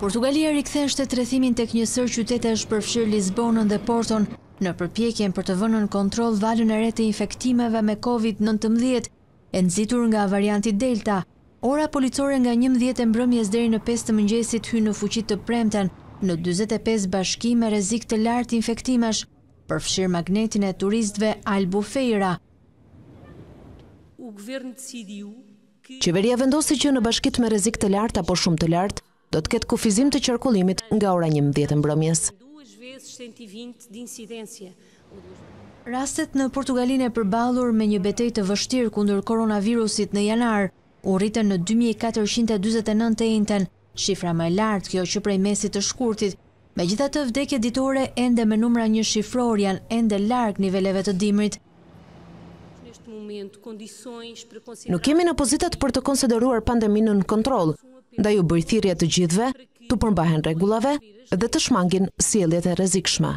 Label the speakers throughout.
Speaker 1: Portugalia rikëthen të trethimin të kënjësër qytete është përfshirë Lisbonën dhe Porton në përpjekjen për të vënën kontrol valën e rete infektimeve me COVID-19 e nëzitur nga varianti Delta. Ora policore nga 11 dhjetë e mbrëmjes deri në 5 të mëngjesit hy në fuqit të premten në 25 bashki me rezik të lartë infektimash përfshirë magnetin e turistve Albu Fejra.
Speaker 2: Qeveria vendosi që në bashkit me rezik të lartë apo shumë të lartë, do të ketë kufizim të qërkullimit nga ora një mdjetën bromjes.
Speaker 1: Rastet në Portugalin e përbalur me një betej të vështirë kundër koronavirusit në janar, u rritën në 2429 e inten, shifra më lartë kjo që prej mesit të shkurtit, me gjitha të vdekje ditore ende me numra një shifror janë ende largë niveleve të dimrit.
Speaker 2: Nuk kemi në pozitat për të konsideruar pandeminën në kontrolë, nda ju bëjthirje të gjithve, të përmbahen regulave dhe të shmangin sieljet e rezikshme.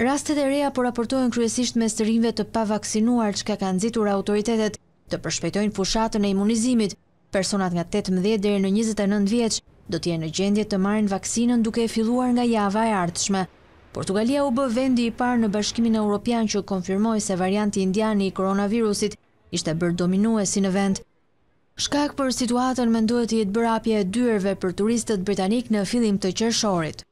Speaker 2: Rastet e reja po raportohen
Speaker 1: kryesisht me stërinve të pavaksinuar që ka kanë zitur autoritetet të përshpejtojnë fushatën e imunizimit. Personat nga 18 dhe në 29 vjeq do t'je në gjendje të marrin vaksinën duke e filuar nga java e artëshme. Portugalia u bë vendi i parë në bashkimin e Europian që konfirmoj se varianti indiani i koronavirusit ishte bërë dominue si në vend. Shkak për situatën mendohet i të bërapje e dyerve për turistët britanik në filim të qërshorit.